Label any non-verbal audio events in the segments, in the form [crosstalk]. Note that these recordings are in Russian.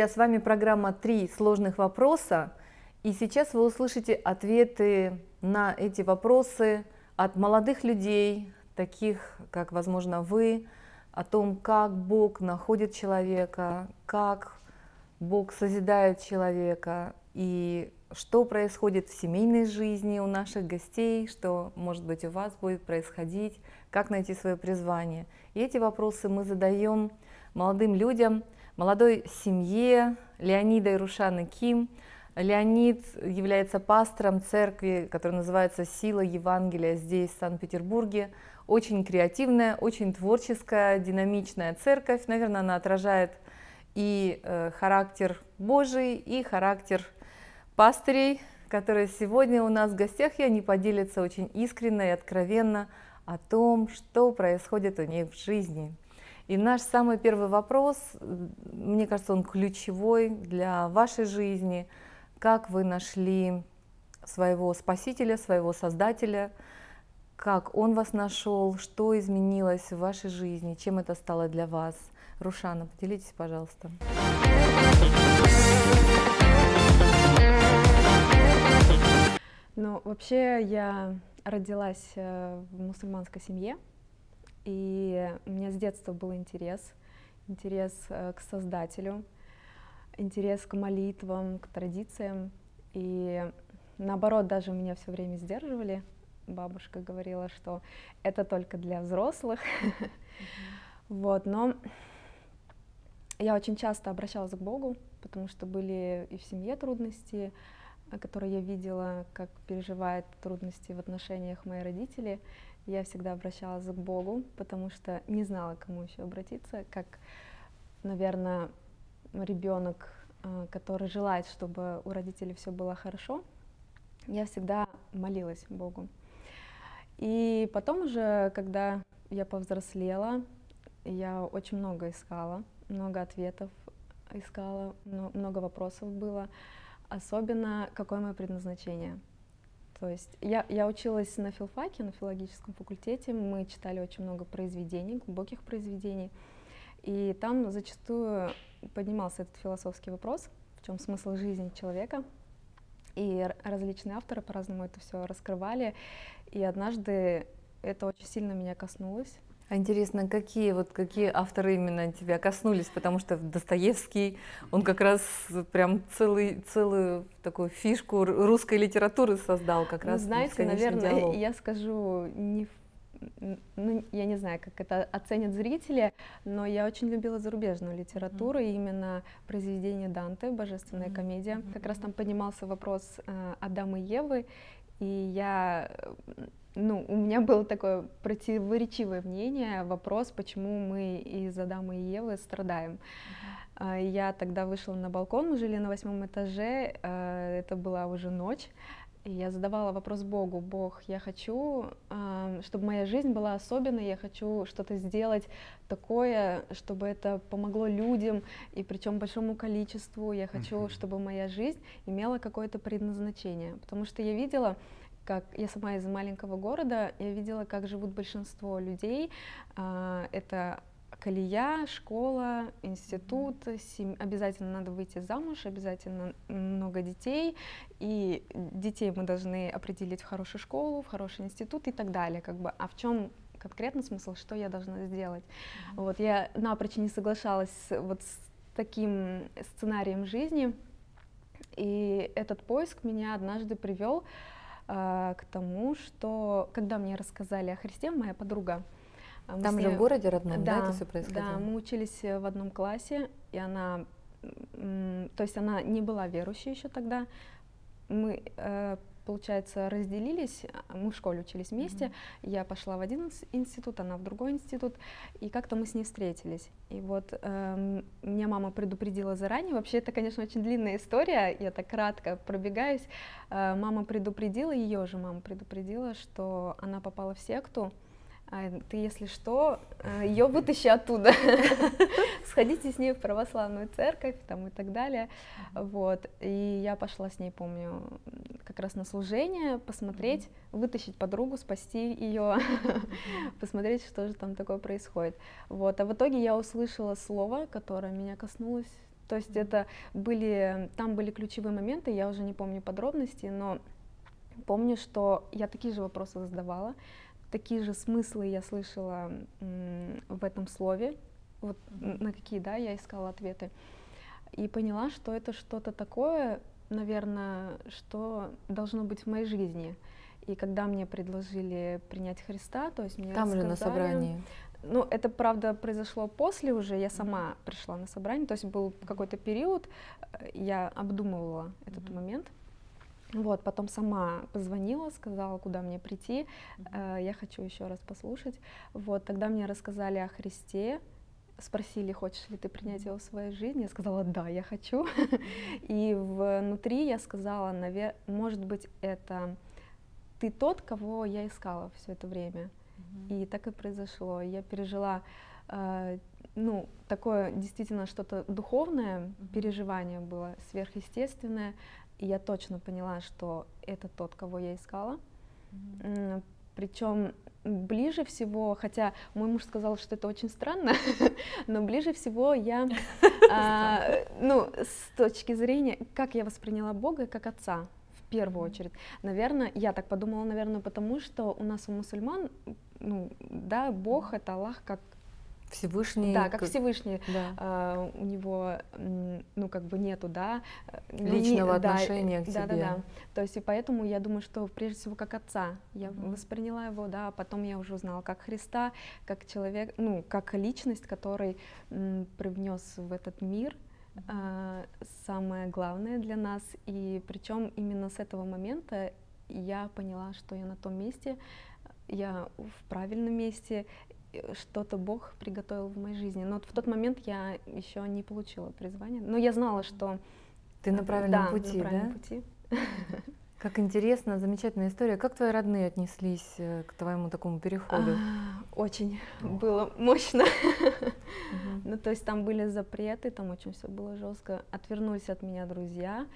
друзья, с вами программа «Три сложных вопроса». И сейчас вы услышите ответы на эти вопросы от молодых людей, таких, как, возможно, вы, о том, как Бог находит человека, как Бог созидает человека и что происходит в семейной жизни у наших гостей, что, может быть, у вас будет происходить, как найти свое призвание. И эти вопросы мы задаем молодым людям – молодой семье Леонида и Рушаны Ким. Леонид является пастором церкви, которая называется «Сила Евангелия» здесь, в Санкт-Петербурге. Очень креативная, очень творческая, динамичная церковь. Наверное, она отражает и э, характер Божий, и характер пастырей, которые сегодня у нас в гостях, и они поделятся очень искренне и откровенно о том, что происходит у них в жизни. И наш самый первый вопрос, мне кажется, он ключевой для вашей жизни. Как вы нашли своего спасителя, своего создателя? Как он вас нашел? Что изменилось в вашей жизни? Чем это стало для вас? Рушана, поделитесь, пожалуйста. Ну, вообще я родилась э, в мусульманской семье. И у меня с детства был интерес, интерес э, к Создателю, интерес к молитвам, к традициям. И наоборот, даже меня все время сдерживали. Бабушка говорила, что это только для взрослых. Вот, но я очень часто обращалась к Богу, потому что были и в семье трудности, э, которые я видела, как переживают трудности в отношениях мои родители я всегда обращалась к Богу, потому что не знала, к кому еще обратиться, как, наверное, ребенок, э, который желает, чтобы у родителей все было хорошо, я всегда молилась Богу. И потом уже, когда я повзрослела, я очень много искала, много ответов искала, много вопросов было, особенно какое мое предназначение — то есть я, я училась на филфаке, на филологическом факультете, мы читали очень много произведений, глубоких произведений, и там зачастую поднимался этот философский вопрос, в чем смысл жизни человека, и различные авторы по-разному это все раскрывали, и однажды это очень сильно меня коснулось, а интересно, какие вот какие авторы именно тебя коснулись, потому что Достоевский, он как раз прям целый, целую такую фишку русской литературы создал как ну, раз. Ну, знаете, наверное, диалог. я скажу не ну, я не знаю, как это оценят зрители, но я очень любила зарубежную литературу, mm-hmm. именно произведение Данте, божественная mm-hmm. комедия. Как раз там поднимался вопрос э, Адама и Евы, и я э, ну, у меня было такое противоречивое мнение, вопрос, почему мы из Адама и Евы страдаем. А, я тогда вышла на балкон, мы жили на восьмом этаже, а, это была уже ночь, и я задавала вопрос Богу, Бог, я хочу, а, чтобы моя жизнь была особенной, я хочу что-то сделать такое, чтобы это помогло людям, и причем большому количеству, я хочу, чтобы моя жизнь имела какое-то предназначение, потому что я видела, как я сама из маленького города, я видела, как живут большинство людей. А, это колея, школа, институт, семь... обязательно надо выйти замуж, обязательно много детей, и детей мы должны определить в хорошую школу, в хороший институт и так далее, как бы. А в чем конкретно смысл, что я должна сделать? Вот я напрочь не соглашалась вот с таким сценарием жизни, и этот поиск меня однажды привел э, а, к тому, что когда мне рассказали о Христе, моя подруга, а, мы там ней, же в городе родном, да, да, это все происходило? Да, мы учились э, в одном классе, и она, то есть она не была верующей еще тогда, мы э, получается, разделились. Мы в школе учились вместе. Mm-hmm. Я пошла в один институт, она в другой институт. И как-то мы с ней встретились. И вот эм, меня мама предупредила заранее. Вообще, это, конечно, очень длинная история. Я так кратко пробегаюсь. Э, мама предупредила, ее же мама предупредила, что она попала в секту. mm ты, если что, э, ее вытащи оттуда, [laughs] сходите с ней в православную церковь там, и так далее. Вот. И я пошла с ней, помню, как раз на служение, посмотреть, вытащить подругу, спасти ее, [laughs] посмотреть, что же там такое происходит. Вот. А в итоге я услышала слово, которое меня коснулось. То есть это были, там были ключевые моменты, я уже не помню подробности, но помню, что я такие же вопросы задавала, Такие же смыслы я слышала в этом слове, вот на какие, да, я искала ответы. И поняла, что это что-то такое, наверное, что должно быть в моей жизни. И когда мне предложили принять Христа, то есть мне Там же на собрании. Ну, это, правда, произошло после уже, я сама пришла на собрание, то есть был какой-то период, э, я обдумывала этот mm-hmm. момент. Вот, потом сама позвонила, сказала, куда мне прийти, э, я хочу еще раз послушать. Вот, тогда мне рассказали о Христе, спросили, хочешь ли ты принять его в свою жизнь, я сказала, да, я хочу. [laughs] И внутри я сказала, наверное, может быть, это ты тот, кого я искала все это время. И так и произошло. Я пережила э, ну, такое действительно что-то духовное переживание было, сверхъестественное, и я точно поняла, что это тот, кого я искала. Mm-hmm. Причем ближе всего, хотя мой муж сказал, что это очень странно, [laughs] но ближе всего я, [laughs] а, ну, с точки зрения, как я восприняла Бога как отца в первую очередь. Наверное, я так подумала, наверное, потому что у нас у мусульман, ну, да, Бог это Аллах как Всевышний. Да, как, Всевышний. Да. А, у него, ну, как бы нету, да. Личного не, отношения да, к тебе. Да, да, да. То есть, и поэтому я думаю, что прежде всего как отца. Я mm восприняла его, да, а потом я уже узнала как Христа, как человек, ну, как личность, который м, привнес в этот мир а, самое главное для нас. И причем именно с этого момента я поняла, что я на том месте, я в правильном месте, что-то Бог приготовил в моей жизни. Но вот в тот момент я еще не получила призвание. Но я знала, что... Ты на э, правильном да, пути, на правильном да? пути. [laughs] Как интересно, замечательная история. Как твои родные отнеслись э, к твоему такому переходу? А, очень Ох. было мощно. Угу. Ну, то есть там были запреты, там очень все было жестко. Отвернулись от меня друзья,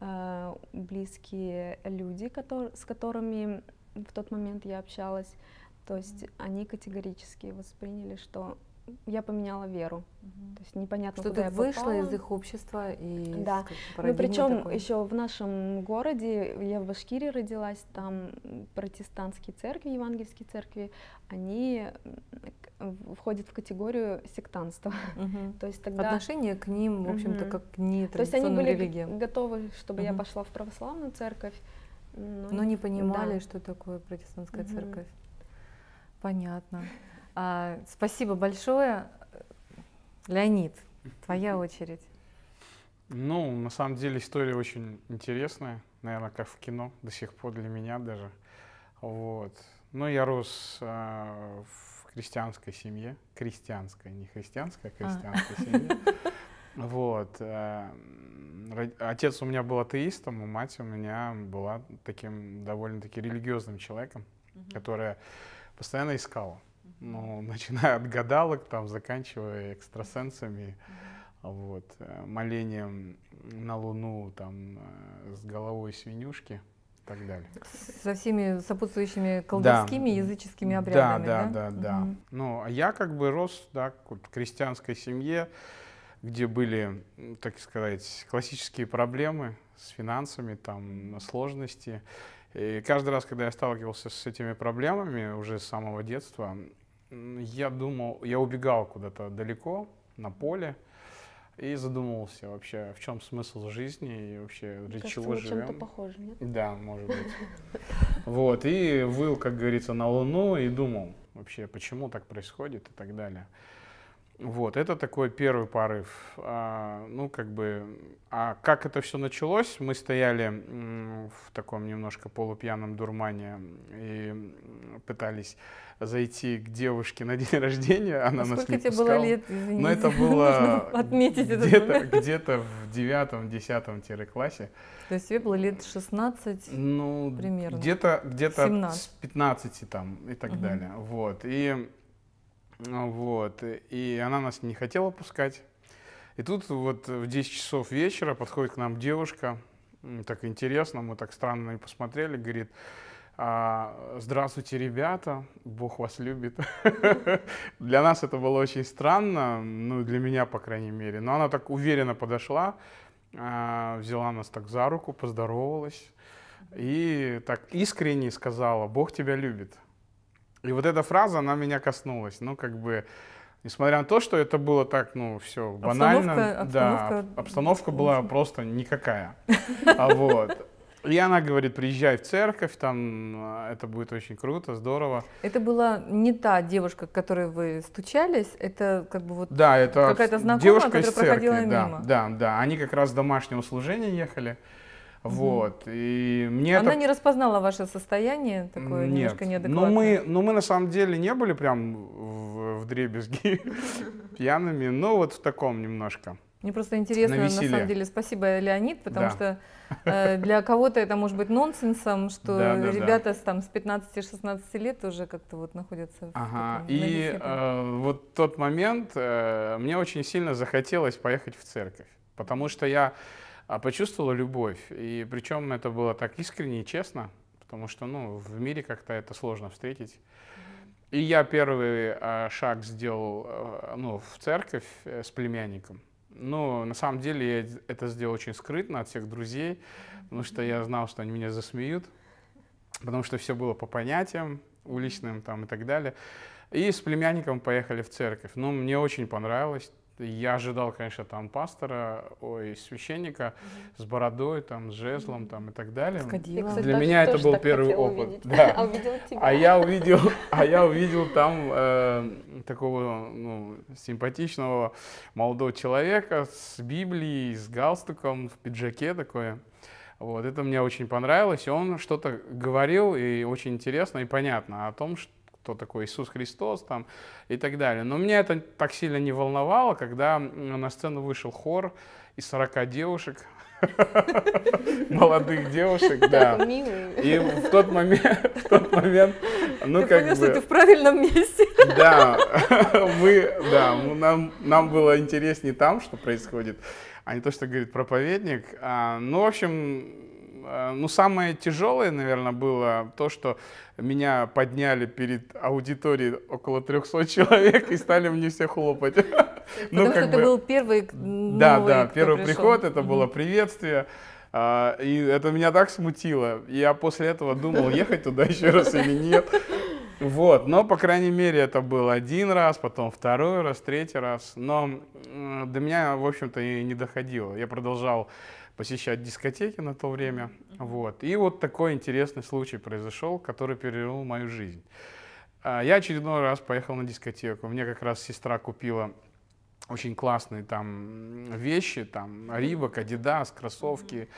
э, близкие люди, с которыми в тот момент я общалась. То есть mm-hmm. они категорически восприняли, что я поменяла веру. Mm-hmm. То есть непонятно, что куда ты я вышла попала. из их общества и да. Ну причем такой. еще в нашем городе я в Башкирии родилась, там протестантские церкви, евангельские церкви, они входят в категорию сектанства. Mm-hmm. [laughs] То есть тогда отношение к ним, в общем-то, mm-hmm. как не нетрадиционным То есть они были религиям. готовы, чтобы mm-hmm. я пошла в православную церковь, но, но не понимали, да. что такое протестантская mm-hmm. церковь. Понятно. А, спасибо большое. Леонид, твоя [laughs] очередь. Ну, на самом деле история очень интересная, наверное, как в кино, до сих пор для меня даже. Вот. Но ну, я рос а, в крестьянской семье, крестьянской, не христианской, а, а крестьянской а. [laughs] семье. Вот. Э, отец у меня был атеистом, а мать у меня была таким довольно-таки религиозным человеком, которая постоянно искала. Ну, [laughs] начиная от гадалок, там, заканчивая экстрасенсами, вот, э, молением на Луну, там, э, с головой свинюшки и так далее. Со всеми сопутствующими колдовскими, да. языческими обрядами, да? Да, да, да, да. Угу. Ну, а я как бы рос, да, в крестьянской семье, где были, так сказать, классические проблемы с финансами, там, сложности. И каждый раз, когда я сталкивался с этими проблемами уже с самого детства, я думал, я убегал куда-то далеко, на поле, и задумывался вообще, в чем смысл жизни и вообще для кажется, чего мы живем. Чем-то похоже, нет? Да, может быть. [laughs] Вот, и выл, как говорится, на Луну и думал вообще, почему так происходит и так далее. Вот, это такой первый порыв. А, ну, как бы, а как это все началось? Мы стояли в таком немножко полупьяном дурмане и пытались зайти к девушке на [laughs] день рождения. А Она а нас не тебе пускала. было лет? Извините. Но это [laughs] было отметить где-то, [laughs] где-то в девятом, десятом классе. То есть тебе было лет 16 ну, примерно? Где-то, где-то с 15 там и так угу. далее. Вот, и а, вот. И она нас не хотела пускать. И тут вот в 10 часов вечера подходит к нам девушка, так интересно, мы так странно на нее посмотрели, говорит, «А, здравствуйте, ребята, Бог вас любит. [laughs] Для нас это было очень странно, ну, для меня, по крайней мере. Но она так уверенно подошла, а, взяла нас так за руку, поздоровалась и так искренне сказала, Бог тебя любит. И вот эта фраза, она меня коснулась. Ну, как бы, несмотря на то, что это было так, ну, все банально. Обстановка, Да, обстановка была просто никакая. [laughs] А Вот. И она говорит, приезжай в церковь, там а, это будет очень круто, здорово. Это была не та девушка, к которой вы стучались, это как бы вот да, это какая-то знакомая, девушка которая из церкви, проходила да, мимо. Да, да, они как раз в домашнее услужение ехали. Вот. И мне Она это... не распознала ваше состояние, такое Нет. немножко ну, неадекватное. Но ну, мы, но мы на самом деле не были прям в, в дребезги [laughs] пьяными, но вот в таком немножко. Мне просто интересно, на, на самом деле, спасибо, Леонид, потому да. что э, для кого-то это может быть нонсенсом, что да, да, ребята да. С, там, с 15-16 лет уже как-то вот находятся. Ага, в таком, и э, вот тот момент, э, мне очень сильно захотелось поехать в церковь, потому что я а почувствовала любовь. И причем это было так искренне и честно, потому что ну, в мире как-то это сложно встретить. И я первый э, шаг сделал э, ну, в церковь э, с племянником. Ну, на самом деле я это сделал очень скрытно от всех друзей, потому что я знал, что они меня засмеют, потому что все было по понятиям уличным там и так далее. И с племянником поехали в церковь. Ну, мне очень понравилось. Я ожидал, конечно, там пастора, ой, священника mm-hmm. с бородой, там, с жезлом, там и так далее. Я, кстати, Для меня это был первый опыт. Да. [laughs] А тебя. А я увидел, [laughs] а я увидел там э, такого ну, симпатичного молодого человека с Библией, с галстуком, в пиджаке такое. Вот, это мне очень понравилось. И он что-то говорил, и очень интересно и понятно о том, что кто такой Иисус Христос там и так далее. Но меня это так сильно не волновало, когда на сцену вышел хор из 40 девушек, [laughs] молодых девушек, да. И в тот момент, в тот момент, ну ты как понял, бы... что ты в правильном месте. Да, [laughs] мы, да, ну, нам, нам было интереснее там, что происходит, а не то, что говорит проповедник. А, ну, в общем, Э, ну, самое тяжелое, наверное, было то, что меня подняли перед аудиторией около 300 человек и стали мне все хлопать. [laughs] Ну, Потому ну, что это бы... был первый Да, новый, да, первый пришел. приход, это было приветствие. А, и это меня так смутило. Я после этого думал, ехать туда еще раз или нет. Вот, но, по крайней мере, это был один раз, потом второй раз, третий раз. Но до меня, в общем-то, и не доходило. Я продолжал посещать дискотеки на то время. Вот. И вот такой интересный случай произошел, который перевернул мою жизнь. А, я очередной раз поехал на дискотеку. Мне как раз сестра купила очень классные там вещи, там Рибок, Адидас, кроссовки,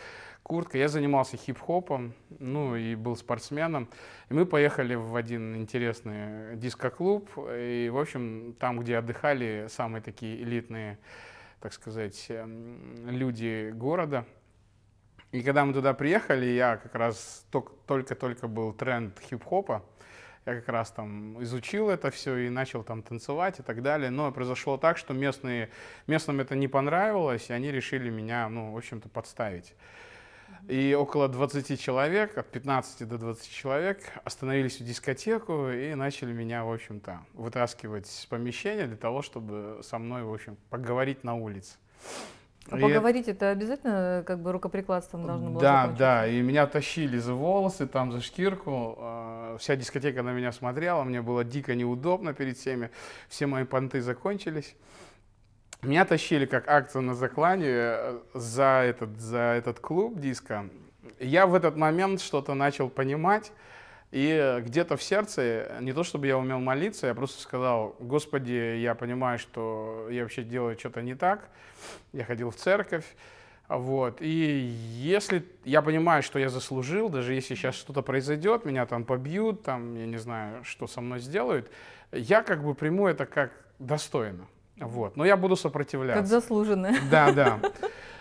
куртка. Я занимался хип-хопом, ну и был спортсменом. И мы поехали в один интересный дискоклуб. И, в общем, там, где отдыхали самые такие элитные так сказать, эм, люди города. И когда мы туда приехали, я как раз только-только был тренд хип-хопа. Я как раз там изучил это все и начал там танцевать и так далее. Но произошло так, что местные, местным это не понравилось, и они решили меня, ну, в общем-то, подставить. И около 20 человек, от 15 до 20 человек, остановились в дискотеку и начали меня, в общем-то, вытаскивать с помещения для того, чтобы со мной, в общем, поговорить на улице. А и поговорить это обязательно как бы рукоприкладством должно было Да, да, и меня тащили за волосы, там за шкирку, а, вся дискотека на меня смотрела, мне было дико неудобно перед всеми, все мои понты закончились. Меня тащили как акцию на заклане э, за этот, за этот клуб диска. Я в этот момент что-то начал понимать, и э, где-то в сердце, э, не то чтобы я умел молиться, я просто сказал, Господи, я понимаю, что я вообще делаю что-то не так. Я ходил в церковь, вот. И если я понимаю, что я заслужил, даже если сейчас что-то произойдет, меня там побьют, там, я не знаю, что со мной сделают, я как бы приму это как достойно. Вот. Но я буду сопротивляться. Как заслуженное. Да, да.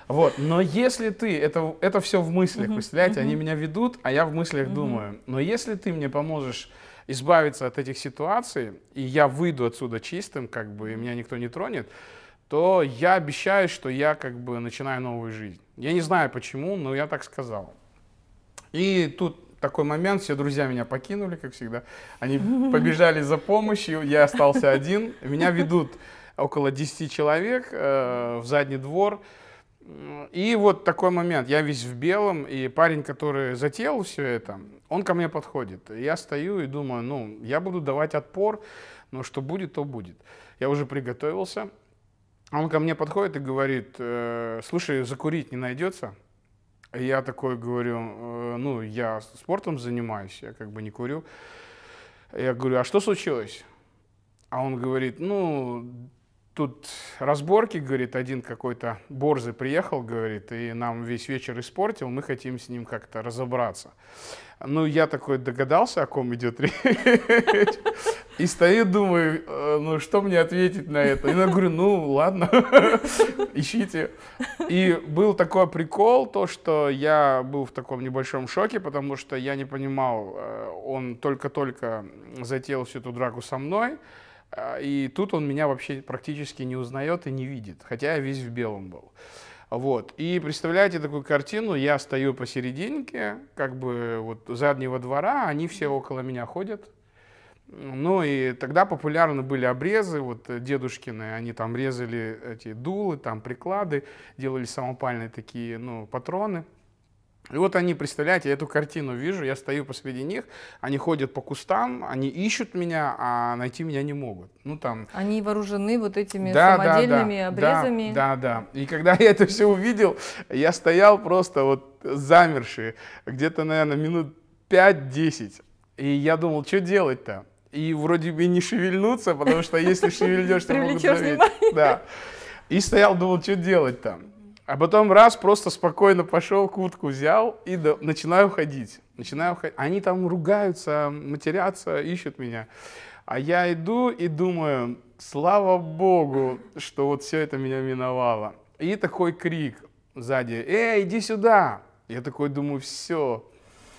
Вот. Но если ты, это, это все в мыслях, uh-huh. представляете, они меня ведут, а я в мыслях думаю. Но если ты мне поможешь избавиться от этих ситуаций, и я выйду отсюда чистым, как бы, и меня никто не тронет, то я обещаю, что я как бы начинаю новую жизнь. Я не знаю почему, но я так сказал. И тут такой момент, все друзья меня покинули, как всегда. Они [laughs] побежали за помощью, я остался один. Меня ведут около 10 человек э, в задний двор. И вот такой момент. Я весь в белом, и парень, который затеял все это, он ко мне подходит. Я стою и думаю, ну, я буду давать отпор, но что будет, то будет. Я уже приготовился. Он ко мне подходит и говорит, э, слушай, закурить не найдется? Я такой говорю, э, ну, я спортом занимаюсь, я как бы не курю. Я говорю, а что случилось? А он говорит, ну, тут разборки, говорит, один какой-то борзый приехал, говорит, и нам весь вечер испортил, мы хотим с ним как-то разобраться. Ну, я такой догадался, о ком идет речь. И стою, думаю, э, ну, что мне ответить на это? И я говорю, ну, ладно, [laughs] ищите. И был такой прикол, то, что я был в таком небольшом шоке, потому что я не понимал, э, он только-только затеял всю эту драку со мной, а, и тут он меня вообще практически не узнает и не видит, хотя я весь в белом был. Вот. И представляете такую картину, я стою посерединке, как бы вот заднего двора, они все около меня ходят. Ну и тогда популярны были обрезы, вот э, дедушкины, они там резали эти дулы, там приклады, делали самопальные такие, ну, патроны. И вот они, представляете, я эту картину вижу, я стою посреди них, они ходят по кустам, они ищут меня, а найти меня не могут. Ну там. Они вооружены вот этими да, самодельными да, да, обрезами. Да, да, да. И когда [laughs] я это все увидел, я стоял просто вот замерший, где-то, наверное, минут 5-10. И я думал, что делать-то? И вроде бы не шевельнуться, потому что если шевельнешься, могут заметить. Да. И стоял, думал, что делать там. А потом раз просто спокойно пошел, куртку взял и до... начинаю ходить. Начинаю ходить. Они там ругаются, матерятся, ищут меня. А я иду и думаю, слава богу, что вот все это меня миновало. И такой крик сзади, эй, иди сюда. Я такой думаю, все,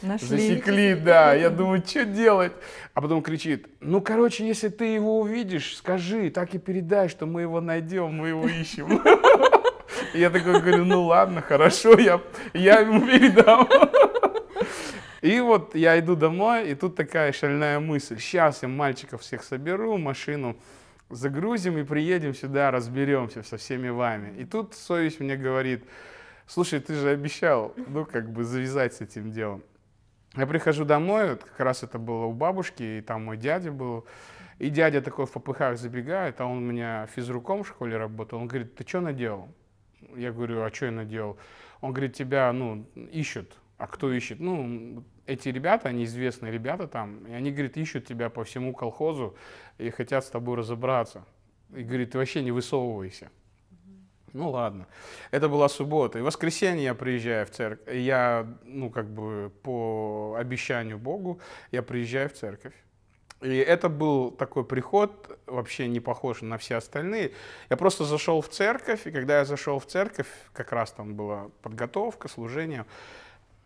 Нашли. засекли, [laughs] да. Я думаю, что делать? А потом кричит, ну, короче, если ты его увидишь, скажи, так и передай, что мы его найдем, мы его ищем. [laughs] Я такой говорю, ну ладно, хорошо, я, я ему передам. И вот я иду домой, и тут такая шальная мысль. Сейчас я мальчиков всех соберу, машину загрузим и приедем сюда, разберемся со всеми вами. И тут совесть мне говорит, слушай, ты же обещал, ну, как бы завязать с этим делом. Я прихожу домой, вот как раз это было у бабушки, и там мой дядя был. И дядя такой в попыхах забегает, а он у меня физруком в школе работал. Он говорит, ты что наделал? Я говорю, а что я наделал? Он говорит, тебя, ну, ищут. А кто ищет? Ну, эти ребята, они известные ребята там, и они, говорит, ищут тебя по всему колхозу и хотят с тобой разобраться. И говорит, ты вообще не высовывайся. Ну ладно. Это была суббота. И в воскресенье я приезжаю в церковь. Я, ну, как бы по обещанию Богу, я приезжаю в церковь. И это был такой приход, вообще не похож на все остальные. Я просто зашел в церковь, и когда я зашел в церковь, как раз там была подготовка, служение,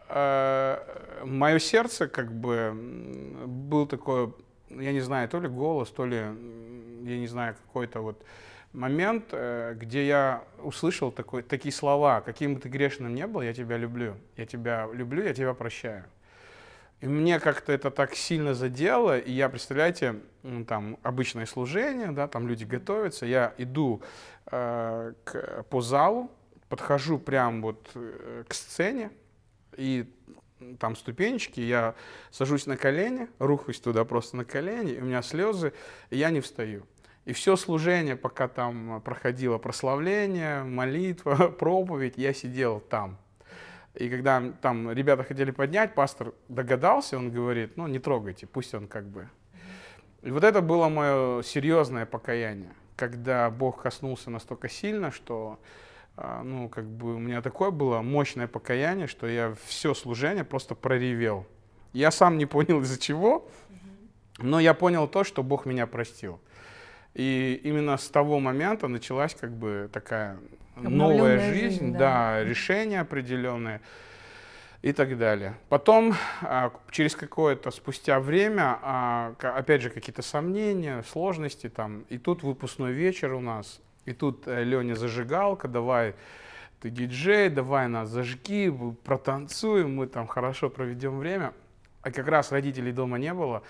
э, мое сердце как бы был такой, я не знаю, то ли голос, то ли, я не знаю, какой-то вот момент, э, где я услышал такой, такие слова, каким бы ты грешным не был, я тебя люблю, я тебя люблю, я тебя прощаю. И мне как-то это так сильно задело, и я, представляете, там обычное служение, да, там люди готовятся, я иду э, к, по залу, подхожу прям вот э, к сцене, и там ступенечки, я сажусь на колени, рухаюсь туда просто на колени, и у меня слезы, и я не встаю. И все служение, пока там проходило прославление, молитва, [laughs] проповедь, я сидел там – и когда там ребята хотели поднять, пастор догадался, он говорит, ну не трогайте, пусть он как бы. И вот это было мое серьезное покаяние, когда Бог коснулся настолько сильно, что а, ну, как бы у меня такое было мощное покаяние, что я все служение просто проревел. Я сам не понял из-за чего, но я понял то, что Бог меня простил. И именно с того момента началась как бы такая новая жизнь, жизнь да. да, решения определенные и так далее. Потом, а, через какое-то спустя время, а, опять же, какие-то сомнения, сложности там. И тут выпускной вечер у нас, и тут э, Леня зажигалка, давай ты диджей, давай нас зажги, протанцуем, мы там хорошо проведем время. А как раз родителей дома не было.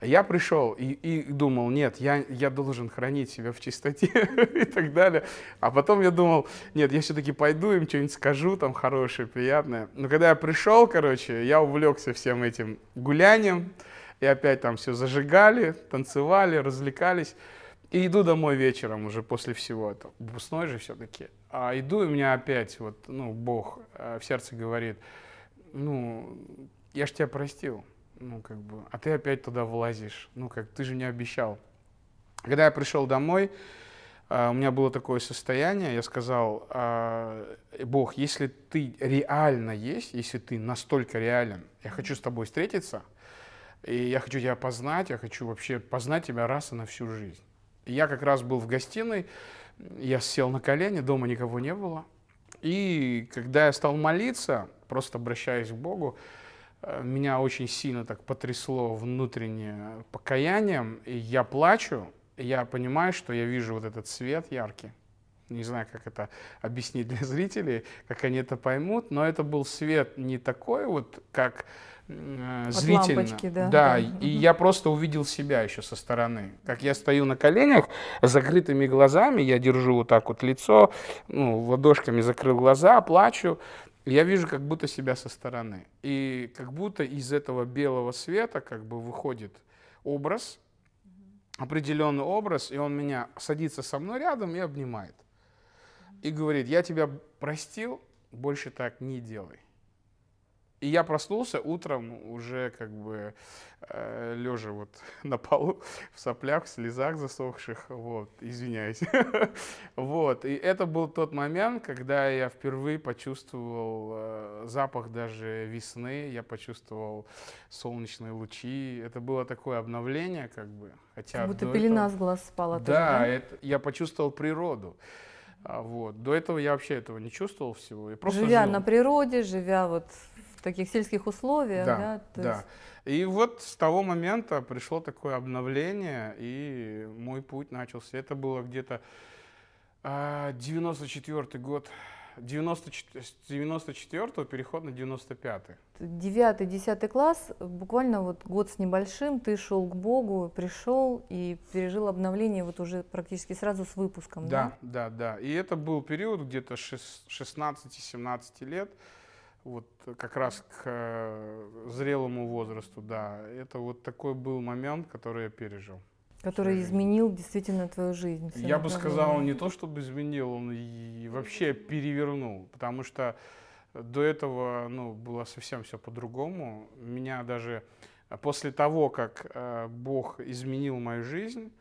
Я пришел и, и думал, нет, я, я должен хранить себя в чистоте [laughs] и так далее. А потом я думал, нет, я все-таки пойду им что-нибудь скажу, там хорошее, приятное. Но когда я пришел, короче, я увлекся всем этим гулянием. И опять там все зажигали, танцевали, развлекались. И иду домой вечером уже после всего этого. Бусной же все-таки. А иду, и у меня опять вот, ну, Бог э, в сердце говорит, ну, я ж тебя простил ну, как бы, а ты опять туда влазишь, ну, как, ты же не обещал. Когда я пришел домой, а, у меня было такое состояние, я сказал, а, «Э, Бог, если ты реально есть, если ты настолько реален, я хочу с тобой встретиться, и я хочу тебя познать, я хочу вообще познать тебя раз и на всю жизнь. я как раз был в гостиной, я сел на колени, дома никого не было, и когда я стал молиться, просто обращаясь к Богу, Э, меня очень сильно так потрясло внутренне покаянием. И я плачу, и я понимаю, что я вижу вот этот свет яркий. Не знаю, как это объяснить для зрителей, как они это поймут, но это был свет не такой вот, как э, вот зрительно. Лампочки, да. Да, да. и я просто увидел себя еще со стороны. Как я стою на коленях с закрытыми глазами, я держу вот так вот лицо, ну, ладошками закрыл глаза, плачу, я вижу как будто себя со стороны. И как будто из этого белого света как бы выходит образ, определенный образ, и он меня садится со мной рядом и обнимает. И говорит, я тебя простил, больше так не делай. И я проснулся утром уже как бы э, лежа вот [laughs] на полу, [laughs] в соплях, в слезах засохших, вот, извиняюсь. [laughs] вот, и это был тот момент, когда я впервые почувствовал э, запах даже весны, я почувствовал солнечные лучи, это было такое обновление как бы. Хотя как будто пелена с глаз спала. Да, я почувствовал природу. А вот. До этого я вообще этого не чувствовал всего. Я просто живя жил. на природе, живя вот в таких сельских условиях. Да, да. да. Есть... И вот с того момента пришло такое обновление, и мой путь начался. Это было где-то 94 а, год. 94, с переход на 95 9 10 класс, буквально вот год с небольшим, ты шел к Богу, пришел и пережил обновление вот уже практически сразу с выпуском, да? Да, да, да. И это был период где-то 16-17 лет, вот как раз к э, зрелому возрасту, да. Это вот такой был момент, который я пережил. Который изменил действительно твою жизнь. Я бы сказал, не то чтобы изменил, он и вообще перевернул. Потому что до этого ну, было совсем все по-другому. Меня даже а после того, как э, Бог изменил мою жизнь,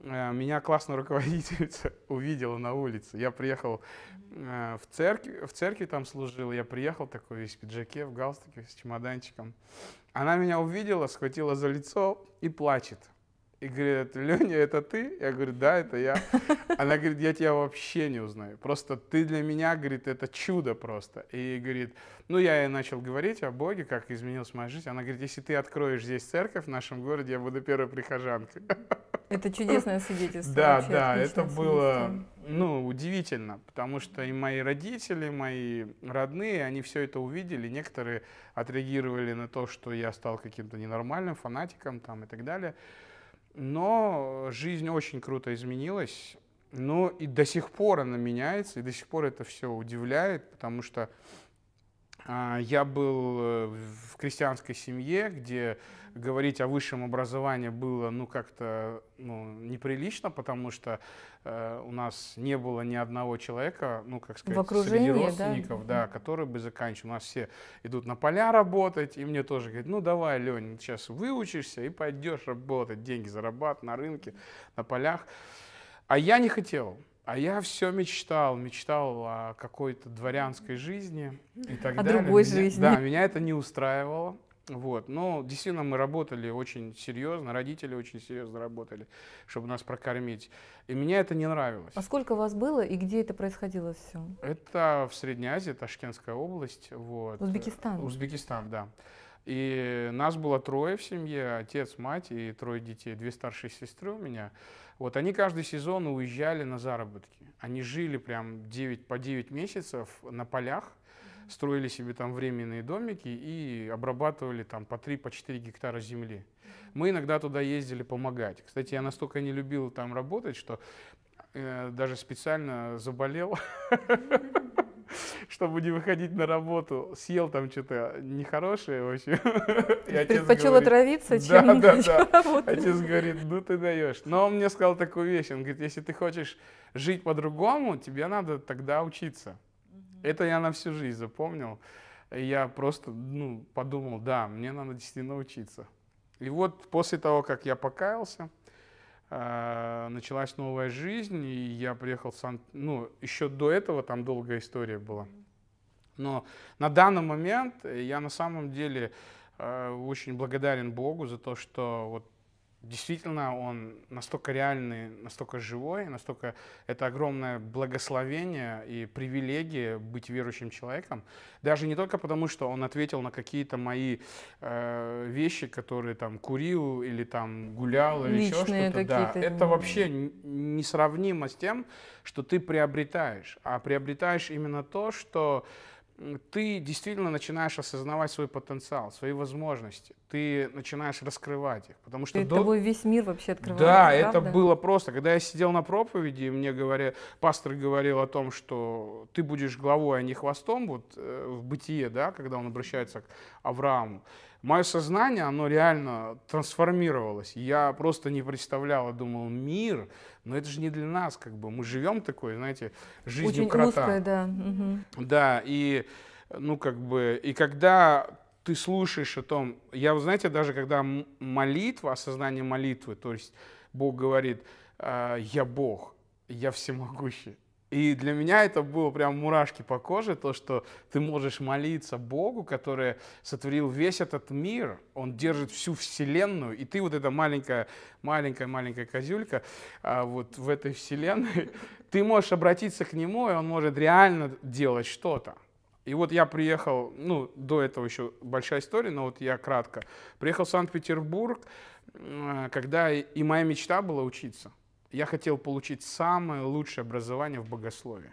э, меня классная руководительница [laughs] увидела на улице. Я приехал э, в церковь, в церкви там служил, я приехал такой весь в пиджаке, в галстуке, с чемоданчиком. Она меня увидела, схватила за лицо и плачет. И говорит, Леня, это ты? Я говорю, да, это я. Она говорит, я тебя вообще не узнаю. Просто ты для меня, говорит, это чудо просто. И говорит, ну я и начал говорить о Боге, как изменилась моя жизнь. Она говорит, если ты откроешь здесь церковь в нашем городе, я буду первой прихожанкой. Это чудесное свидетельство. Да, вообще, да, это было ну, удивительно, потому что и мои родители, мои родные, они все это увидели. Некоторые отреагировали на то, что я стал каким-то ненормальным фанатиком там, и так далее. Но жизнь очень круто изменилась. но ну и до сих пор она меняется, и до сих пор это все удивляет, потому что а, я был э, в крестьянской семье, где говорить о высшем образовании было ну как-то ну, неприлично, потому что э, у нас не было ни одного человека, ну как сказать, среди родственников, да? да, который бы заканчивал. У нас все идут на поля работать, и мне тоже говорят, ну давай, Лень, сейчас выучишься и пойдешь работать, деньги зарабатывать на рынке, на полях. А я не хотел. А я все мечтал, мечтал о какой-то дворянской жизни и так о далее. О другой меня, жизни. Да, меня это не устраивало. Вот. Но ну, действительно мы работали очень серьезно, родители очень серьезно работали, чтобы нас прокормить. И меня это не нравилось. А сколько вас было и где это происходило все? Это в Средней Азии, Ташкентская область. Вот. Узбекистан. Узбекистан, да. И нас было трое в семье, отец, мать и трое детей, две старшие сестры у меня. Вот они каждый сезон уезжали на заработки. Они жили прям 9, по 9 месяцев на полях, строили себе там временные домики и обрабатывали там по 3-4 по гектара земли. Мы иногда туда ездили помогать. Кстати, я настолько не любил там работать, что э, даже специально заболел. [laughs] [laughs] чтобы не выходить на работу. Съел там что-то нехорошее, вообще. общем. [laughs] Предпочел отравиться, чем да, [laughs] да, да. Отец говорит, ну ты даешь. Но он мне сказал такую вещь, он говорит, если ты хочешь жить по-другому, тебе надо тогда учиться. Это я на всю жизнь запомнил. Я просто ну, подумал, да, мне надо действительно учиться. И вот после того, как я покаялся, а, началась новая жизнь, и я приехал в Сан... Ну, еще до этого там долгая история была. Но на данный момент я на самом деле а, очень благодарен Богу за то, что вот действительно он настолько реальный, настолько живой, настолько это огромное благословение и привилегия быть верующим человеком. Даже не только потому, что он ответил на какие-то мои э, вещи, которые там курил или там гулял или Личные еще что-то. Да. Это вообще несравнимо с тем, что ты приобретаешь. А приобретаешь именно то, что ты действительно начинаешь осознавать свой потенциал, свои возможности. Ты начинаешь раскрывать их, потому что... Перед до... тобой весь мир вообще открывается, Да, правда? это было просто. Когда я сидел на проповеди, мне говоря, пастор говорил о том, что ты будешь главой, а не хвостом, вот э, в бытие, да, когда он обращается к Аврааму мое сознание, оно реально трансформировалось. Я просто не представлял, думал, мир, но это же не для нас, как бы. Мы живем такой, знаете, жизнью Очень крота. Узкая, да. Угу. Да, и ну как бы, и когда ты слушаешь о том, я, вы знаете, даже когда молитва, осознание молитвы, то есть Бог говорит, «А, я Бог, я всемогущий, и для меня это было прям мурашки по коже, то, что ты можешь молиться Богу, который сотворил весь этот мир, он держит всю вселенную, и ты вот эта маленькая, маленькая, маленькая козюлька а вот в этой вселенной, [laughs] ты можешь обратиться к нему, и он может реально делать что-то. И вот я приехал, ну, до этого еще большая история, но вот я кратко. Приехал в Санкт-Петербург, а, когда и моя мечта была учиться я хотел получить самое лучшее образование в богословии.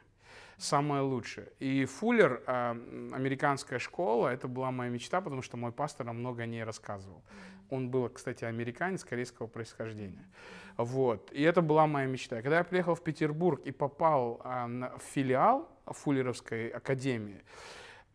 Самое лучшее. И Фуллер, а, американская школа, это была моя мечта, потому что мой пастор много о ней рассказывал. Он был, кстати, американец корейского происхождения. Вот. И это была моя мечта. Когда я приехал в Петербург и попал а, в филиал Фуллеровской академии,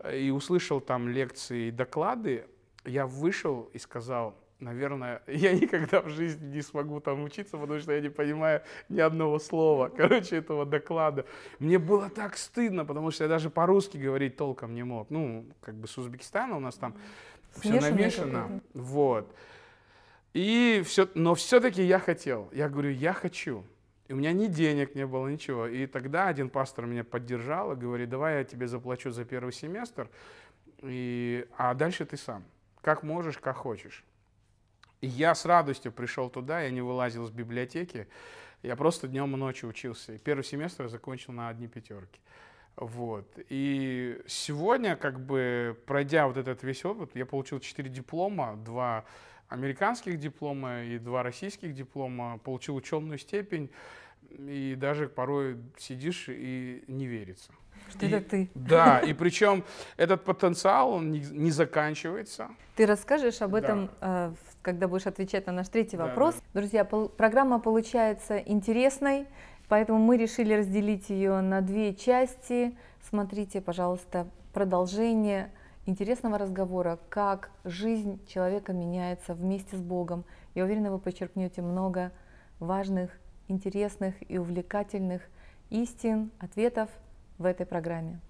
э, и услышал там лекции и доклады, я вышел и сказал, наверное, [laughs] я никогда в жизни не смогу там учиться, потому что я не понимаю ни одного слова, [laughs] короче, этого доклада. Мне было так стыдно, потому что я даже по-русски говорить толком не мог. Ну, как бы с Узбекистана у нас там все намешано. Вот. И все, но все-таки я хотел. Я говорю, я хочу. И у меня ни денег не было, ничего. И тогда один пастор меня поддержал и говорит, давай я тебе заплачу за первый семестр, и, а дальше ты сам. Как можешь, как хочешь. Я с радостью пришел туда, я не вылазил из библиотеки. Я просто днем и ночью учился. И первый семестр я закончил на одни пятерки. Вот. И сегодня, как бы, пройдя вот этот весь опыт, я получил четыре диплома, два американских диплома и два российских диплома, получил ученую степень, и даже порой сидишь и не верится. Что и, это ты. Да, и причем этот потенциал, он не, не заканчивается. Ты расскажешь об этом, да. Э, когда будешь отвечать на наш третий да, вопрос. Да. Друзья, пол программа получается интересной, поэтому мы решили разделить ее на две части. Смотрите, пожалуйста, продолжение интересного разговора, как жизнь человека меняется вместе с Богом. Я уверена, вы почерпнете много важных, интересных и увлекательных истин, ответов – в этой программе.